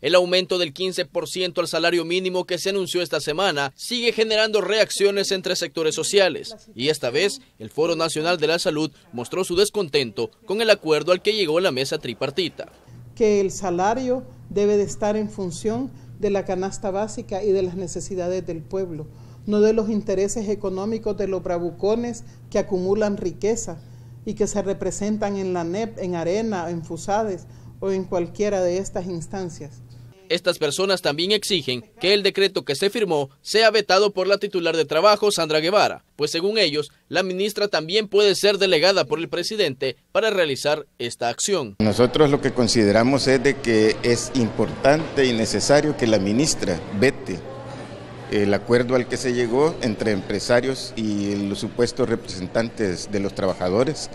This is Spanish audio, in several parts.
El aumento del 15% al salario mínimo que se anunció esta semana sigue generando reacciones entre sectores sociales y esta vez el Foro Nacional de la Salud mostró su descontento con el acuerdo al que llegó la mesa tripartita. Que el salario debe de estar en función de la canasta básica y de las necesidades del pueblo, no de los intereses económicos de los bravucones que acumulan riqueza y que se representan en la NEP, en Arena, en FUSADES o en cualquiera de estas instancias. Estas personas también exigen que el decreto que se firmó sea vetado por la titular de trabajo, Sandra Guevara, pues según ellos, la ministra también puede ser delegada por el presidente para realizar esta acción. Nosotros lo que consideramos es de que es importante y necesario que la ministra vete el acuerdo al que se llegó entre empresarios y los supuestos representantes de los trabajadores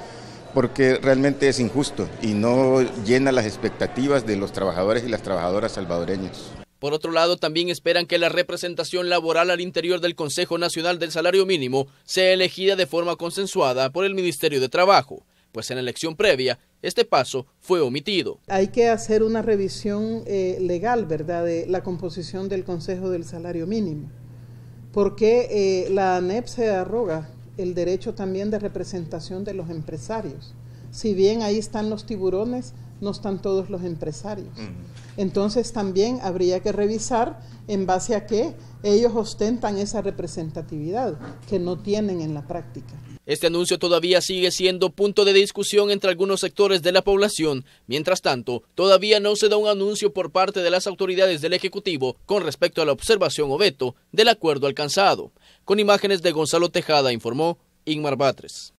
porque realmente es injusto y no llena las expectativas de los trabajadores y las trabajadoras salvadoreños. Por otro lado, también esperan que la representación laboral al interior del Consejo Nacional del Salario Mínimo sea elegida de forma consensuada por el Ministerio de Trabajo, pues en la elección previa este paso fue omitido. Hay que hacer una revisión eh, legal, ¿verdad?, de la composición del Consejo del Salario Mínimo, porque eh, la ANEP se arroga el derecho también de representación de los empresarios. Si bien ahí están los tiburones, no están todos los empresarios. Entonces también habría que revisar en base a qué ellos ostentan esa representatividad que no tienen en la práctica. Este anuncio todavía sigue siendo punto de discusión entre algunos sectores de la población. Mientras tanto, todavía no se da un anuncio por parte de las autoridades del Ejecutivo con respecto a la observación o veto del acuerdo alcanzado. Con imágenes de Gonzalo Tejada informó Ingmar Batres.